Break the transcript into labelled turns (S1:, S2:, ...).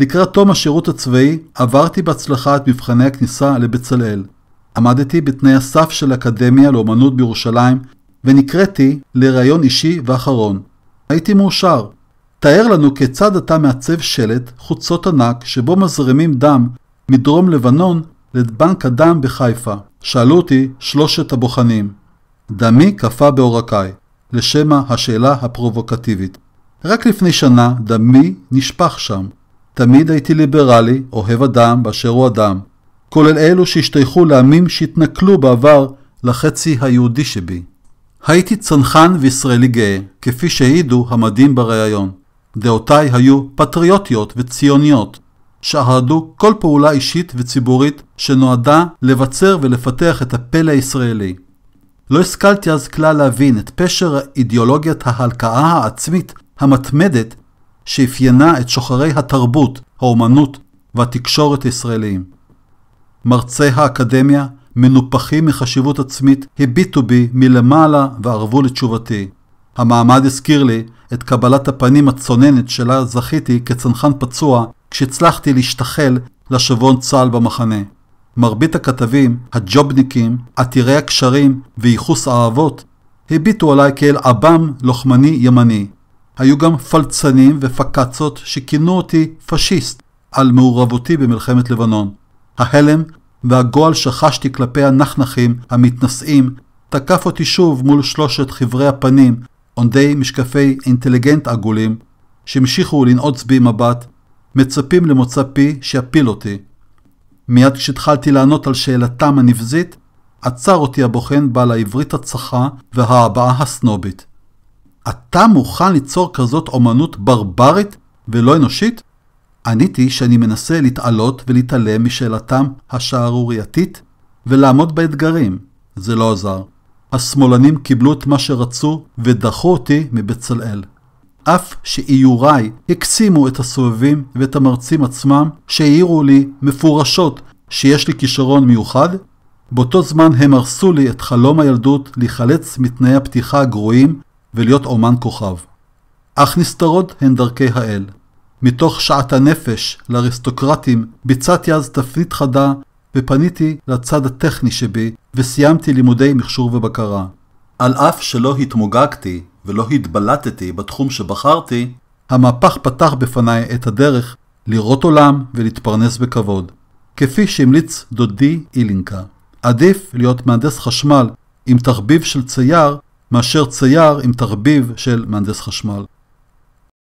S1: לקראת תום השירות הצבאי עברתי בהצלחה את מבחני הכניסה לבצלאל. עמדתי בתנאי הסף של האקדמיה לאמנות בירושלים ונקראתי לראיון אישי ואחרון. הייתי מאושר. תאר לנו כיצד אתה מעצב שלט חוצות ענק שבו מזרימים דם מדרום לבנון לבנק הדם בחיפה. שאלו אותי שלושת הבוחנים. דמי קפא בעורקיי, לשמע השאלה הפרובוקטיבית. רק לפני שנה דמי נשפך שם. תמיד הייתי ליברלי, אוהב אדם באשר הוא אדם, כולל אלו שהשתייכו לעמים שהתנכלו בעבר לחצי היהודי שבי. הייתי צנחן וישראלי גאה, כפי שהעידו המדים בריאיון. דעותיי היו פטריוטיות וציוניות, שאהדו כל פעולה אישית וציבורית שנועדה לבצר ולפתח את הפלא הישראלי. לא השכלתי אז כלל להבין את פשר אידיאולוגיית ההלקאה העצמית המתמדת שאפיינה את שוחרי התרבות, האומנות והתקשורת הישראליים. מרצי האקדמיה, מנופחים מחשיבות עצמית, הביטו בי מלמעלה וערבו לתשובתי. המעמד הזכיר לי את קבלת הפנים הצוננת שלה זכיתי כצנחן פצוע כשהצלחתי להשתחל לשבון צה"ל במחנה. מרבית הכתבים, הג'ובניקים, עתירי הקשרים וייחוס האהבות, הביטו עליי כאל עב"ם לוחמני ימני, היו גם פלצנים ופקצות שכינו אותי פשיסט על מעורבותי במלחמת לבנון. ההלם והגועל שחשתי כלפי הנחנכים המתנשאים תקף אותי שוב מול שלושת חברי הפנים, עונדי משקפי אינטליגנט עגולים, שהמשיכו לנעוץ בי מבט, מצפים למוצא פי שיפיל אותי. מיד כשהתחלתי לענות על שאלתם הנבזית, עצר אותי הבוחן בעל העברית הצחה וההבעה הסנובית. אתה מוכן ליצור כזאת אומנות ברברית ולא אנושית? עניתי שאני מנסה להתעלות ולהתעלם משאלתם השערורייתית ולעמוד באתגרים. זה לא עזר. השמאלנים קיבלו את מה שרצו ודחו אותי מבצלאל. אף שאיוריי הקסימו את הסובבים ואת המרצים עצמם שהעירו לי מפורשות שיש לי כישרון מיוחד, באותו זמן הם הרסו לי את חלום הילדות להיחלץ מתנאי הפתיחה הגרועים ולהיות אומן כוכב. אך נסתרות הן דרכי האל. מתוך שעת הנפש לאריסטוקרטים ביצעתי אז תפנית חדה ופניתי לצד הטכני שבי וסיימתי לימודי מכשור ובקרה. על אף שלא התמוגגתי ולא התבלטתי בתחום שבחרתי, המהפך פתח בפניי את הדרך לראות עולם ולהתפרנס בכבוד. כפי שהמליץ דודי אילינקה, עדיף להיות מהנדס חשמל עם תחביב של צייר מאשר צייר עם תרביב של מהנדס חשמל.